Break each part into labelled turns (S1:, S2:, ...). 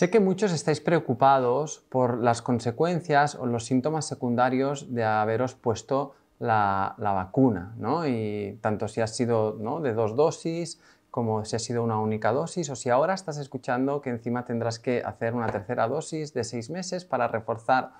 S1: Sé que muchos estáis preocupados por las consecuencias o los síntomas secundarios de haberos puesto la, vacuna, ¿no? Y tanto si ha sido ¿no? de dos dosis como si ha sido una única dosis o si ahora estás escuchando que encima tendrás que hacer una tercera dosis de seis meses para reforzar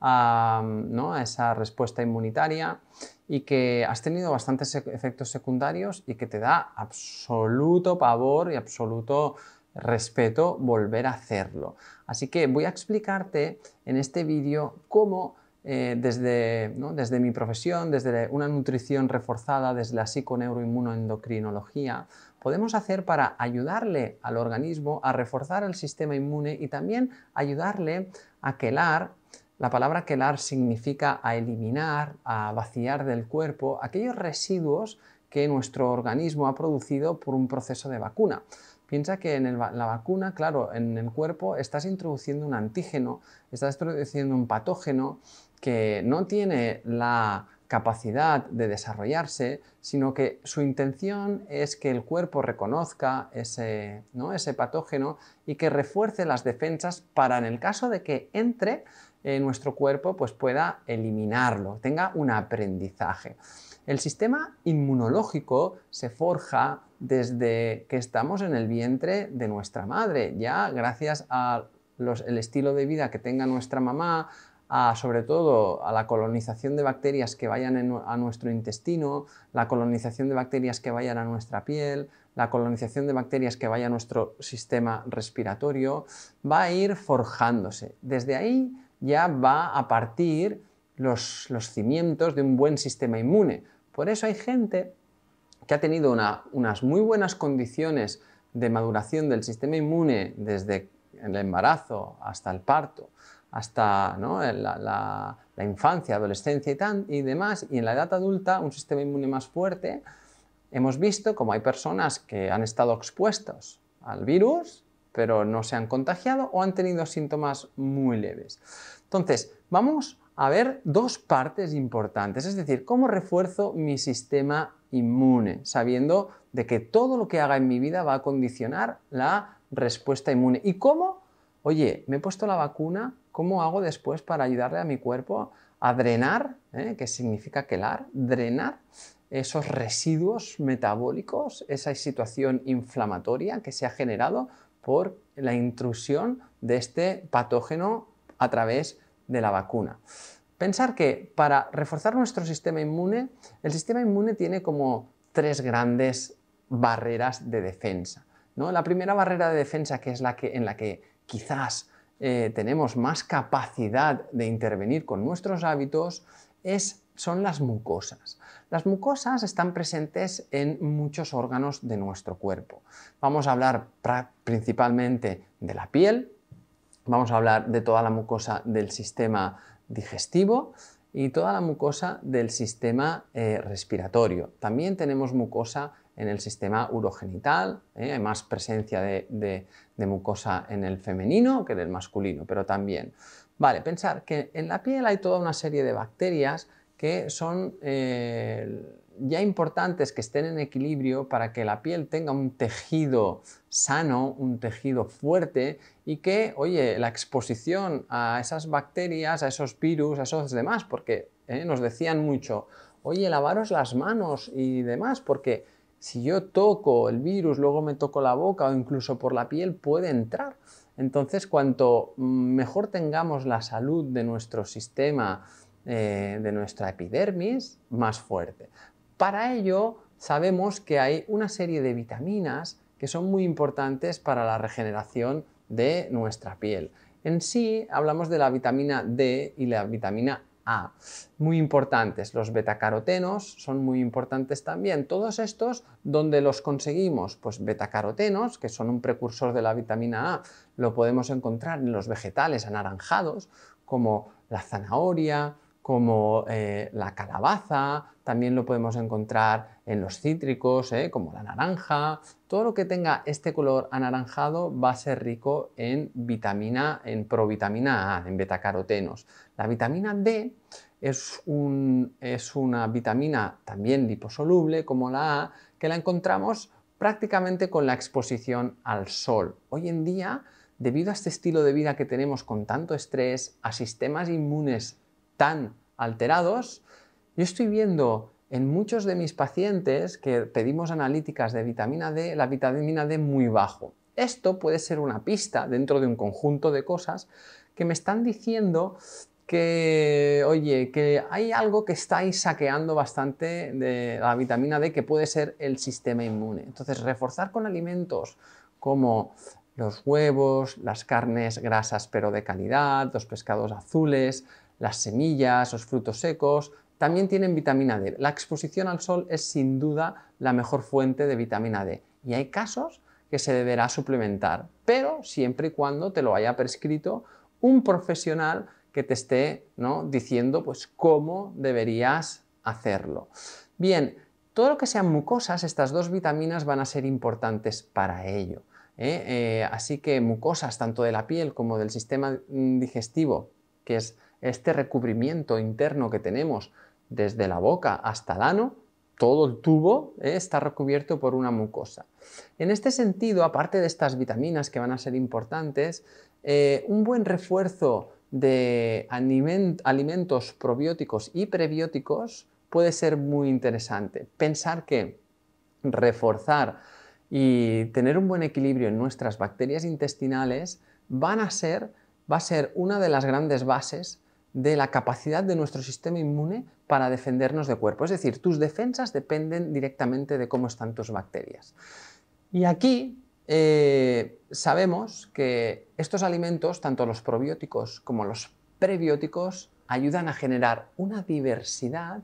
S1: esa respuesta inmunitaria y que has tenido bastantes efectos secundarios y que te da absoluto pavor y absoluto respeto volver a hacerlo. Así que voy a explicarte en este vídeo cómo eh, desde, desde mi profesión, desde una nutrición reforzada, desde la psiconeuroinmunoendocrinología, podemos hacer para ayudarle al organismo a reforzar el sistema inmune y también ayudarle a quelar la palabra quelar significa a eliminar, a vaciar del cuerpo aquellos residuos que nuestro organismo ha producido por un proceso de vacuna. Piensa que en la vacuna, claro, en el cuerpo estás introduciendo un antígeno, estás introduciendo un patógeno que no tiene la capacidad de desarrollarse, sino que su intención es que el cuerpo reconozca ese, ¿no? ese patógeno y que refuerce las defensas para en el caso de que entre en eh, nuestro cuerpo pues pueda eliminarlo, tenga un aprendizaje. El sistema inmunológico se forja desde que estamos en el vientre de nuestra madre. Ya gracias al estilo de vida que tenga nuestra mamá, a, sobre todo a la colonización de bacterias que vayan a nuestro intestino, la colonización de bacterias que vayan a nuestra piel, la colonización de bacterias que vaya a nuestro sistema respiratorio, va a ir forjándose. Desde ahí ya va a partir los cimientos de un buen sistema inmune. Por eso hay gente que ha tenido unas muy buenas condiciones de maduración del sistema inmune desde el embarazo hasta el parto, hasta la, infancia, adolescencia y, y demás, y en la edad adulta un sistema inmune más fuerte, hemos visto como hay personas que han estado expuestos al virus, pero no se han contagiado o han tenido síntomas muy leves. Entonces, vamos a ver dos partes importantes, es decir, cómo refuerzo mi sistema inmune, sabiendo de que todo lo que haga en mi vida va a condicionar la respuesta inmune. ¿Y cómo? Oye, me he puesto la vacuna, ¿cómo hago después para ayudarle a mi cuerpo a drenar, eh, que significa quelar, drenar esos residuos metabólicos, esa situación inflamatoria que se ha generado por la intrusión de este patógeno a través de de la vacuna. Pensar que para reforzar nuestro sistema inmune, el sistema inmune tiene como tres grandes barreras de defensa. ¿no? La primera barrera de defensa, que es la que, en la que quizás eh, tenemos más capacidad de intervenir con nuestros hábitos, es, son las mucosas. Las mucosas están presentes en muchos órganos de nuestro cuerpo. Vamos a hablar principalmente de la piel, Vamos a hablar de toda la mucosa del sistema digestivo y toda la mucosa del sistema eh, respiratorio. También tenemos mucosa en el sistema urogenital, eh, hay más presencia de, mucosa en el femenino que en el masculino, pero también. Vale, pensar que en la piel hay toda una serie de bacterias que son eh, ya es que estén en equilibrio para que la piel tenga un tejido sano, un tejido fuerte y que, oye, la exposición a esas bacterias, a esos virus, a esos demás, porque eh, nos decían mucho, oye, lavaros las manos y demás, porque si yo toco el virus, luego me toco la boca o incluso por la piel, puede entrar. Entonces, cuanto mm, mejor tengamos la salud de nuestro sistema, eh, de nuestra epidermis, más fuerte. Para ello, sabemos que hay una serie de vitaminas que son muy importantes para la regeneración de nuestra piel. En sí, hablamos de la vitamina D y la vitamina A. Muy importantes. Los betacarotenos son muy importantes también. Todos estos, donde los conseguimos? Pues betacarotenos, que son un precursor de la vitamina A, lo podemos encontrar en los vegetales anaranjados, como la zanahoria, como eh, la calabaza, también lo podemos encontrar en los cítricos, eh, como la naranja. Todo lo que tenga este color anaranjado va a ser rico en vitamina, en provitamina A, en betacarotenos. La vitamina D es, es una vitamina también liposoluble, como la A, que la encontramos prácticamente con la exposición al sol. Hoy en día, debido a este estilo de vida que tenemos con tanto estrés, a sistemas inmunes están alterados, yo estoy viendo en muchos de mis pacientes que pedimos analíticas de vitamina D, la vitamina D muy bajo. Esto puede ser una pista dentro de un conjunto de cosas que me están diciendo que, oye, que hay algo que estáis saqueando bastante de la vitamina D, que puede ser el sistema inmune. Entonces, reforzar con alimentos como los huevos, las carnes grasas pero de calidad, los pescados azules, las semillas, los frutos secos, también tienen vitamina D. La exposición al sol es sin duda la mejor fuente de vitamina D y hay casos que se deberá suplementar, pero siempre y cuando te lo haya prescrito un profesional que te esté diciendo pues, cómo deberías hacerlo. Bien, todo lo que sean mucosas, estas dos vitaminas van a ser importantes para ello. ¿eh? Eh, así que mucosas, tanto de la piel como del sistema digestivo, que es este recubrimiento interno que tenemos desde la boca hasta el ano, todo el tubo eh, está recubierto por una mucosa. En este sentido, aparte de estas vitaminas que van a ser importantes, eh, un buen refuerzo de alimentos probióticos y prebióticos puede ser muy interesante. Pensar que reforzar y tener un buen equilibrio en nuestras bacterias intestinales van a ser, va a ser una de las grandes bases de la capacidad de nuestro sistema inmune para defendernos de cuerpo. Es decir, tus defensas dependen directamente de cómo están tus bacterias. Y aquí eh, sabemos que estos alimentos, tanto los probióticos como los prebióticos, ayudan a generar una diversidad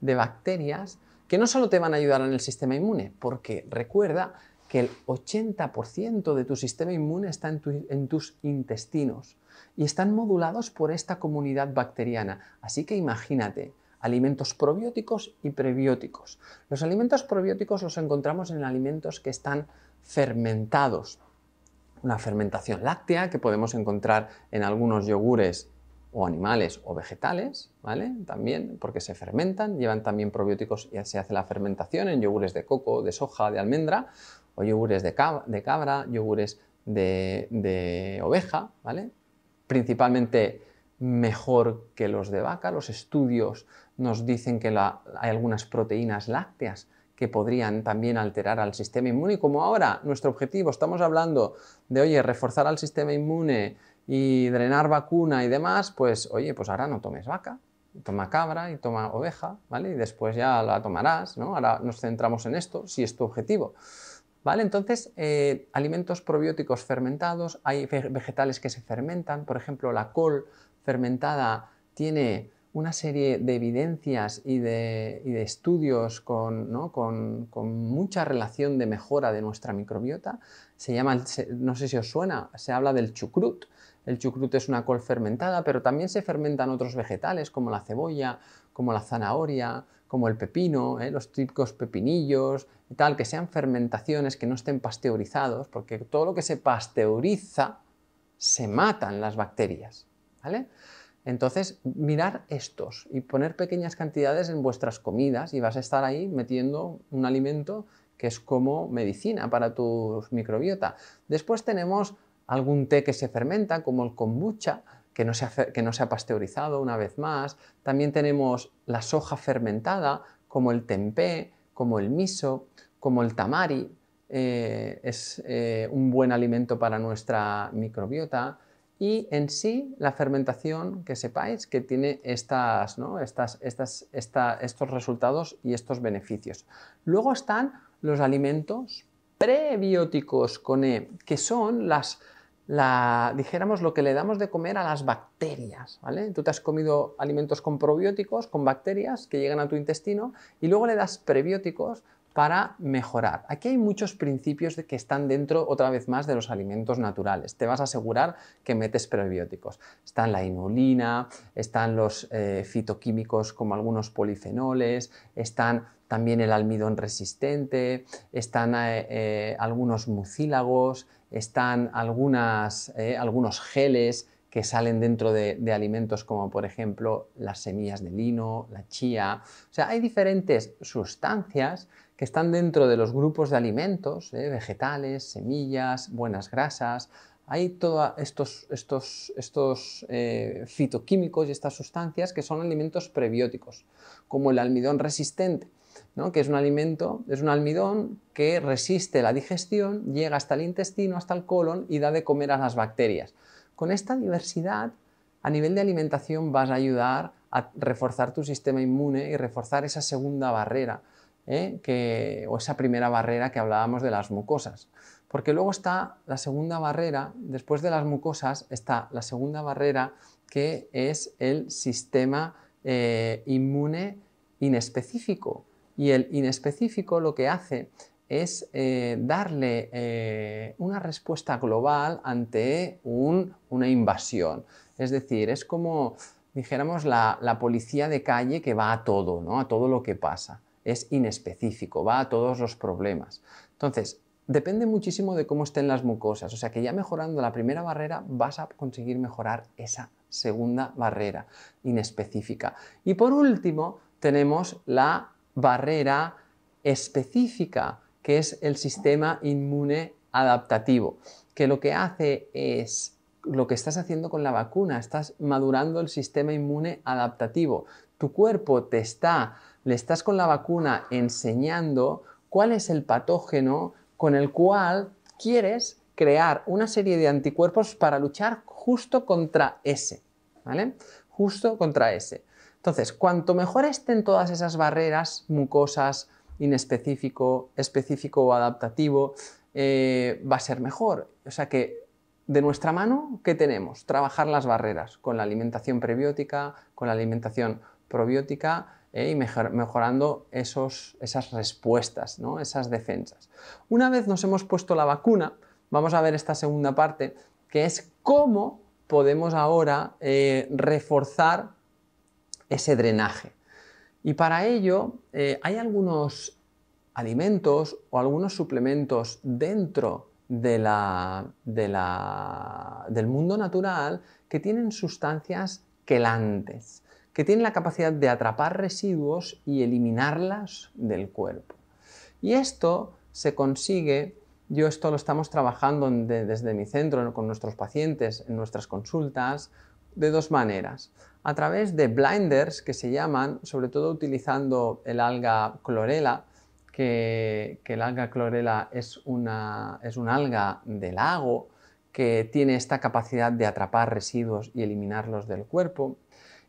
S1: de bacterias que no solo te van a ayudar en el sistema inmune, porque recuerda que el 80% de tu sistema inmune está en, tus intestinos y están modulados por esta comunidad bacteriana. Así que imagínate, alimentos probióticos y prebióticos. Los alimentos probióticos los encontramos en alimentos que están fermentados. Una fermentación láctea que podemos encontrar en algunos yogures o animales o vegetales, ¿vale? También porque se fermentan, llevan también probióticos y se hace la fermentación en yogures de coco, de soja, de almendra o yogures de cabra, yogures de, oveja, ¿vale? Principalmente mejor que los de vaca. Los estudios nos dicen que hay algunas proteínas lácteas que podrían también alterar al sistema inmune. Y como ahora nuestro objetivo, estamos hablando de, oye, reforzar al sistema inmune y drenar vacuna y demás, pues, oye, pues ahora no tomes vaca, toma cabra y toma oveja, ¿vale? Y después ya la tomarás, ¿no? Ahora nos centramos en esto, si es tu objetivo. Entonces, eh, alimentos probióticos fermentados, hay vegetales que se fermentan, por ejemplo, la col fermentada tiene una serie de evidencias y de, estudios con, con, mucha relación de mejora de nuestra microbiota. Se llama, no sé si os suena, se habla del chucrut. El chucrut es una col fermentada, pero también se fermentan otros vegetales como la cebolla, como la zanahoria, como el pepino, ¿eh? los típicos pepinillos y tal, que sean fermentaciones, que no estén pasteurizados, porque todo lo que se pasteuriza se matan las bacterias, ¿vale? Entonces, mirar estos y poner pequeñas cantidades en vuestras comidas y vas a estar ahí metiendo un alimento que es como medicina para tu microbiota. Después tenemos algún té que se fermenta, como el kombucha, que no, se ha, pasteurizado una vez más. También tenemos la soja fermentada, como el tempé, como el miso, como el tamari. Eh, es eh, un buen alimento para nuestra microbiota. Y en sí, la fermentación, que sepáis que tiene estas, estos resultados y estos beneficios. Luego están los alimentos prebióticos con E, que son las, dijéramos, lo que le damos de comer a las bacterias, ¿vale? Tú te has comido alimentos con probióticos, con bacterias que llegan a tu intestino y luego le das prebióticos para mejorar. Aquí hay muchos principios que están dentro, otra vez más, de los alimentos naturales. Te vas a asegurar que metes prebióticos. Están la inulina, están los eh, fitoquímicos como algunos polifenoles, están también el almidón resistente, están eh, eh, algunos mucílagos, están eh, algunos geles que salen dentro de, alimentos como por ejemplo las semillas de lino, la chía. O sea, hay diferentes sustancias que están dentro de los grupos de alimentos, eh, vegetales, semillas, buenas grasas. Hay todos estos, estos, estos eh, fitoquímicos y estas sustancias que son alimentos prebióticos, como el almidón resistente que es un alimento, es un almidón que resiste la digestión, llega hasta el intestino, hasta el colon y da de comer a las bacterias. Con esta diversidad, a nivel de alimentación vas a ayudar a reforzar tu sistema inmune y reforzar esa segunda barrera ¿eh? o esa primera barrera que hablábamos de las mucosas. Porque luego está la segunda barrera, después de las mucosas está la segunda barrera que es el sistema eh, inmune inespecífico. Y el inespecífico lo que hace es eh, darle eh, una respuesta global ante una invasión. Es decir, es como, dijéramos, la, la, policía de calle que va a todo, ¿no? a todo lo que pasa. Es inespecífico, va a todos los problemas. Entonces, depende muchísimo de cómo estén las mucosas. O sea que ya mejorando la primera barrera vas a conseguir mejorar esa segunda barrera inespecífica. Y por último, tenemos la barrera específica, que es el sistema inmune adaptativo, que lo que hace es lo que estás haciendo con la vacuna, estás madurando el sistema inmune adaptativo. Tu cuerpo te está, le estás con la vacuna enseñando cuál es el patógeno con el cual quieres crear una serie de anticuerpos para luchar justo contra ese, ¿vale? Justo contra ese. Entonces, cuanto mejor estén todas esas barreras mucosas, inespecífico, específico o adaptativo, eh, va a ser mejor. O sea que de nuestra mano, ¿qué tenemos? Trabajar las barreras con la alimentación prebiótica, con la alimentación probiótica eh, y mejorando esos, esas respuestas, esas defensas. Una vez nos hemos puesto la vacuna, vamos a ver esta segunda parte, que es cómo podemos ahora eh, reforzar ese drenaje. Y para ello eh, hay algunos alimentos o algunos suplementos dentro del mundo natural que tienen sustancias quelantes, que tienen la capacidad de atrapar residuos y eliminarlas del cuerpo. Y esto se consigue, yo esto lo estamos trabajando desde mi centro con nuestros pacientes en nuestras consultas, de dos maneras a través de blinders que se llaman, sobre todo utilizando el alga clorela, que, el alga clorela es, una, es un alga del lago que tiene esta capacidad de atrapar residuos y eliminarlos del cuerpo.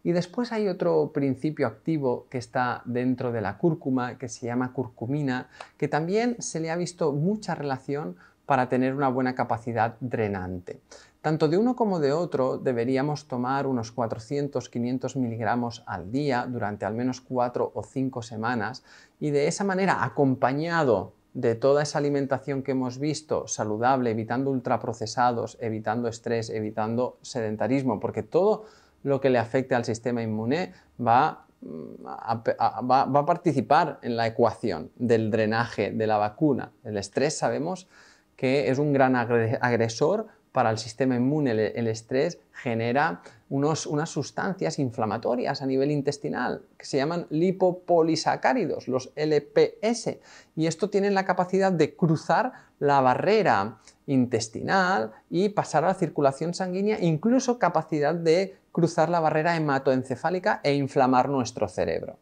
S1: Y después hay otro principio activo que está dentro de la cúrcuma, que se llama curcumina, que también se le ha visto mucha relación para tener una buena capacidad drenante. Tanto de uno como de otro deberíamos tomar unos 400-500 miligramos al día durante al menos 4 o 5 semanas y de esa manera acompañado de toda esa alimentación que hemos visto saludable, evitando ultraprocesados, evitando estrés, evitando sedentarismo, porque todo lo que le afecte al sistema inmune va mm, a, va a participar en la ecuación del drenaje de la vacuna. El estrés sabemos que es un gran agresor para el sistema inmune, el, estrés genera unas sustancias inflamatorias a nivel intestinal que se llaman lipopolisacáridos, los LPS, y esto tiene la capacidad de cruzar la barrera intestinal y pasar a la circulación sanguínea, incluso capacidad de cruzar la barrera hematoencefálica e inflamar nuestro cerebro.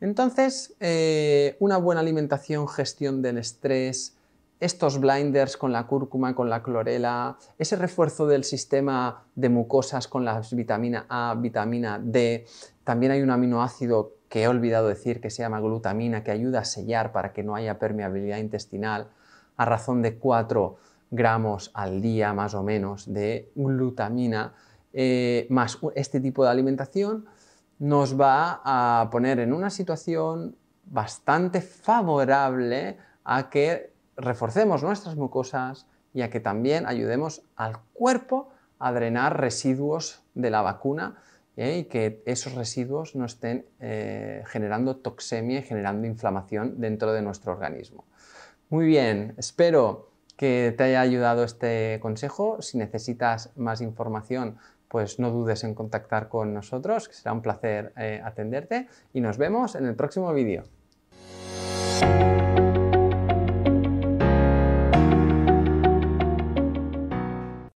S1: Entonces, eh, una buena alimentación, gestión del estrés, estos blinders con la cúrcuma, con la clorela, ese refuerzo del sistema de mucosas con las vitamina A, vitamina D, también hay un aminoácido que he olvidado decir que se llama glutamina, que ayuda a sellar para que no haya permeabilidad intestinal, a razón de 4 gramos al día más o menos de glutamina, eh, más este tipo de alimentación, nos va a poner en una situación bastante favorable a que reforcemos nuestras mucosas y a que también ayudemos al cuerpo a drenar residuos de la vacuna ¿eh? y que esos residuos no estén eh, generando toxemia y generando inflamación dentro de nuestro organismo. Muy bien, espero que te haya ayudado este consejo. Si necesitas más información, pues no dudes en contactar con nosotros, que será un placer eh, atenderte y nos vemos en el próximo vídeo.